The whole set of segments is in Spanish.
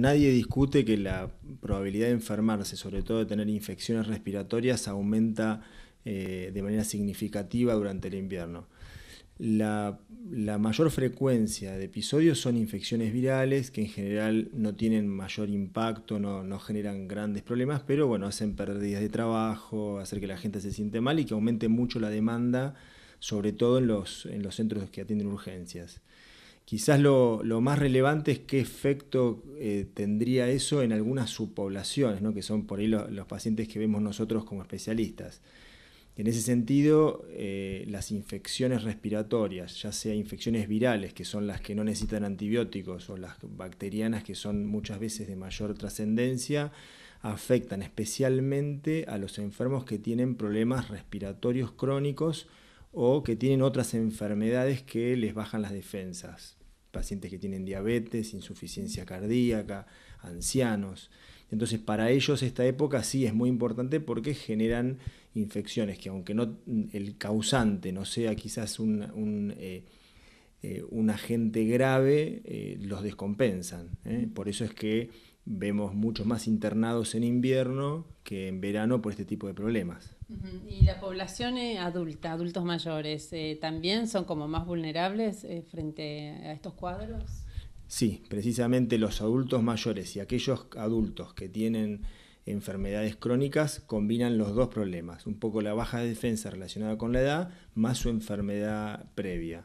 nadie discute que la probabilidad de enfermarse, sobre todo de tener infecciones respiratorias, aumenta eh, de manera significativa durante el invierno. La, mayor frecuencia de episodios son infecciones virales que en general no tienen mayor impacto, no, generan grandes problemas, pero bueno, hacen pérdidas de trabajo, hacer que la gente se siente mal y que aumente mucho la demanda, sobre todo en los centros que atienden urgencias. Quizás lo, más relevante es qué efecto eh, tendría eso en algunas subpoblaciones, ¿no? que son por ahí los pacientes que vemos nosotros como especialistas. En ese sentido, eh, las infecciones respiratorias, ya sea infecciones virales, que son las que no necesitan antibióticos, o las bacterianas, que son muchas veces de mayor trascendencia, afectan especialmente a los enfermos que tienen problemas respiratorios crónicos o que tienen otras enfermedades que les bajan las defensas pacientes que tienen diabetes, insuficiencia cardíaca, ancianos. Entonces, para ellos esta época sí es muy importante porque generan infecciones que aunque no el causante no sea quizás un, eh, eh, agente grave, eh, los descompensan. Por eso es que vemos muchos más internados en invierno que en verano por este tipo de problemas. ¿Y la población adulta, adultos mayores, eh, también son como más vulnerables eh, frente a estos cuadros? Sí, precisamente los adultos mayores y aquellos adultos que tienen enfermedades crónicas combinan los dos problemas, un poco la baja defensa relacionada con la edad más su enfermedad previa.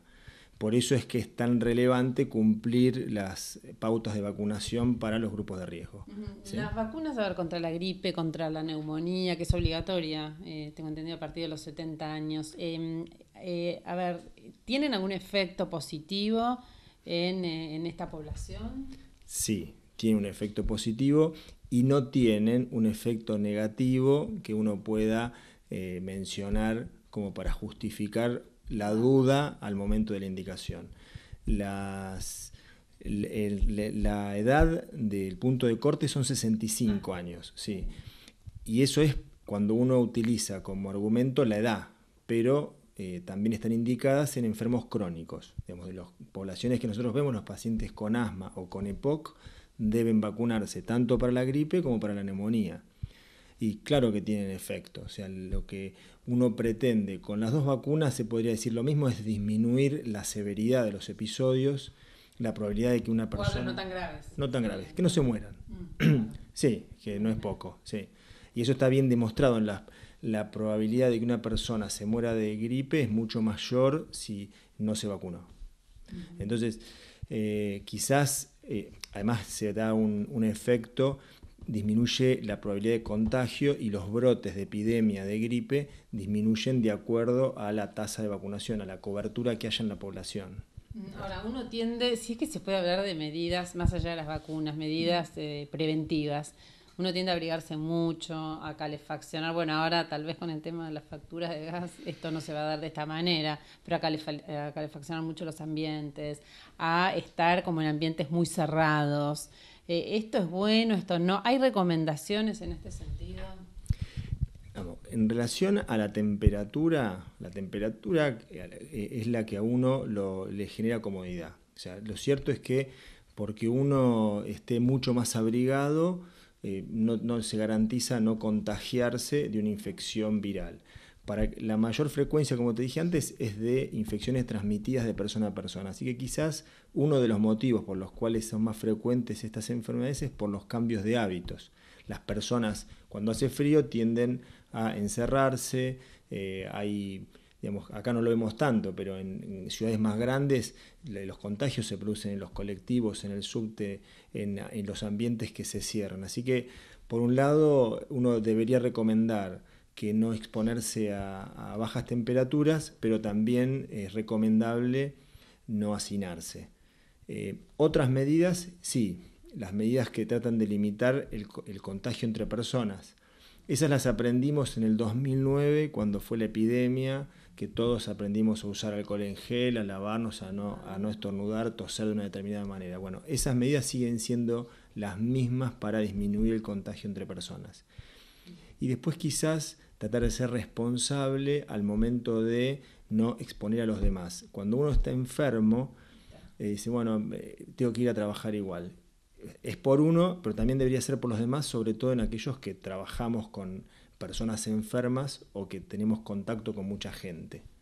Por eso es que es tan relevante cumplir las pautas de vacunación para los grupos de riesgo. Las vacunas, a ver, contra la gripe, contra la neumonía, que es obligatoria, eh, tengo entendido a partir de los 70 años. Em, eh, a ver, ¿tienen algún efecto positivo eh, en, esta población? Sí, tiene un efecto positivo y no tienen un efecto negativo que uno pueda mencionar como para justificar la duda al momento de la indicación. Las, la edad del punto de corte son 65 ah. años, sí. Y eso es cuando uno utiliza como argumento la edad, pero eh, también están indicadas en enfermos crónicos. Digamos, las poblaciones que nosotros vemos, los pacientes con asma o con EPOC deben vacunarse tanto para la gripe como para la neumonía. Y claro que tienen efecto. O sea, lo que uno pretende con las dos vacunas, se podría decir lo mismo, es disminuir la severidad de los episodios, la probabilidad de que una persona... no tan graves. No tan graves, que no se mueran. Mm. sí, que no es poco, sí. Y eso está bien demostrado en la probabilidad de que una persona se muera de gripe es mucho mayor si no se vacunó. Entonces, eh, quizás, eh, además se da un, un, efecto disminuye la probabilidad de contagio y los brotes de epidemia de gripe disminuyen de acuerdo a la tasa de vacunación, a la cobertura que haya en la población. Mm, ahora, uno tiende, si es que se puede hablar de medidas más allá de las vacunas, medidas eh, preventivas, uno tiende a abrigarse mucho, a calefaccionar. Bueno, ahora tal vez con el tema de las facturas de gas esto no se va a dar de esta manera, pero a calefaccionar mucho los ambientes, a estar como en ambientes muy cerrados. Eh, esto es bueno, esto no. ¿Hay recomendaciones en este sentido? En relación a la temperatura, la temperatura eh, es la que a uno le genera comodidad. O sea, lo cierto es que porque uno esté mucho más abrigado, eh, no, se garantiza no contagiarse de una infección viral. Para la mayor frecuencia, como te dije antes, es de infecciones transmitidas de persona a persona. Así que quizás uno de los motivos por los cuales son más frecuentes estas enfermedades es por los cambios de hábitos. Las personas cuando hace frío tienden a encerrarse, eh, hay Digamos, acá no lo vemos tanto, pero en, ciudades más grandes los contagios se producen en los colectivos, en el subte, en los ambientes que se cierran. Así que, por un lado, uno debería recomendar que no exponerse a, bajas temperaturas, pero también es recomendable no hacinarse. Eh, otras medidas, sí, las medidas que tratan de limitar el, contagio entre personas. Esas las aprendimos en el 2009, cuando fue la epidemia, que todos aprendimos a usar alcohol en gel, a lavarnos, a no, a no estornudar, toser de una determinada manera. Bueno, esas medidas siguen siendo las mismas para disminuir el contagio entre personas y después quizás tratar de ser responsable al momento de no exponer a los demás. Cuando uno está enfermo, eh, dice, bueno, eh, tengo que ir a trabajar igual. Es por uno, pero también debería ser por los demás, sobre todo en aquellos que trabajamos con personas enfermas o que tenemos contacto con mucha gente.